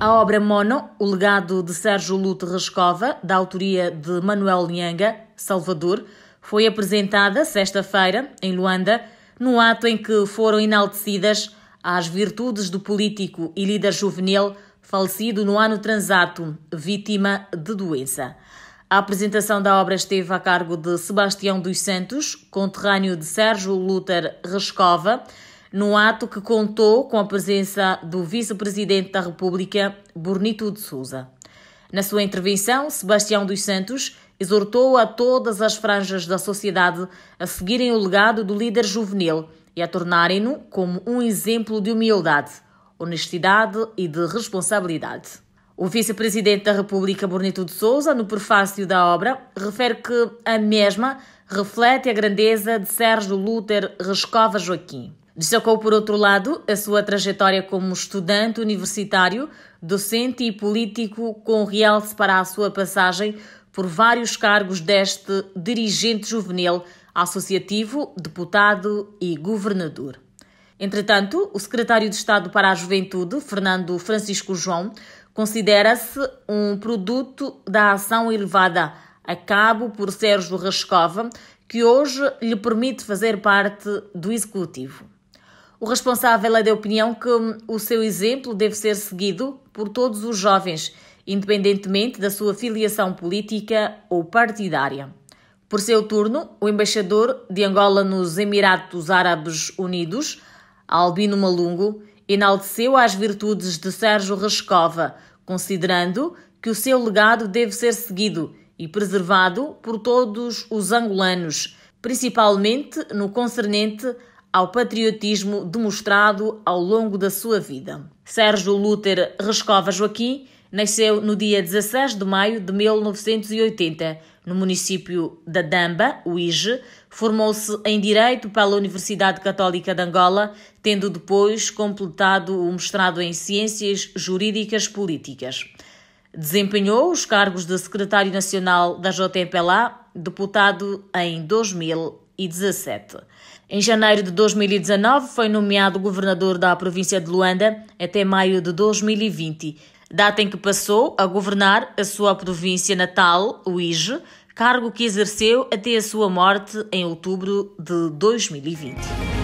A obra Mono, o legado de Sérgio Lute Rescova, da autoria de Manuel Lianga, Salvador, foi apresentada sexta-feira, em Luanda, no ato em que foram enaltecidas as virtudes do político e líder juvenil falecido no ano transato, vítima de doença. A apresentação da obra esteve a cargo de Sebastião dos Santos, conterrâneo de Sérgio Luter Rescova, num ato que contou com a presença do vice-presidente da República, Bonito de Souza. Na sua intervenção, Sebastião dos Santos exortou a todas as franjas da sociedade a seguirem o legado do líder juvenil e a tornarem-no como um exemplo de humildade, honestidade e de responsabilidade. O vice-presidente da República, Bonito de Souza, no prefácio da obra, refere que a mesma reflete a grandeza de Sérgio Luter Rescova Joaquim. Destacou, por outro lado, a sua trajetória como estudante universitário, docente e político, com realce para a sua passagem por vários cargos deste dirigente juvenil, associativo, deputado e governador. Entretanto, o secretário de Estado para a Juventude, Fernando Francisco João, considera-se um produto da ação elevada a cabo por Sérgio Rascova, que hoje lhe permite fazer parte do executivo. O responsável é da opinião que hum, o seu exemplo deve ser seguido por todos os jovens, independentemente da sua filiação política ou partidária. Por seu turno, o embaixador de Angola nos Emirados Árabes Unidos, Albino Malungo, enalteceu as virtudes de Sérgio Rescova, considerando que o seu legado deve ser seguido e preservado por todos os angolanos, principalmente no concernente ao patriotismo demonstrado ao longo da sua vida. Sérgio Lúter Rescova Joaquim nasceu no dia 16 de maio de 1980, no município da Damba, Uige. Formou-se em Direito pela Universidade Católica de Angola, tendo depois completado o mestrado em Ciências Jurídicas Políticas. Desempenhou os cargos de Secretário Nacional da JPLA, deputado em 2000 2017. Em janeiro de 2019 foi nomeado governador da província de Luanda até maio de 2020, data em que passou a governar a sua província natal, Uige, cargo que exerceu até a sua morte em outubro de 2020.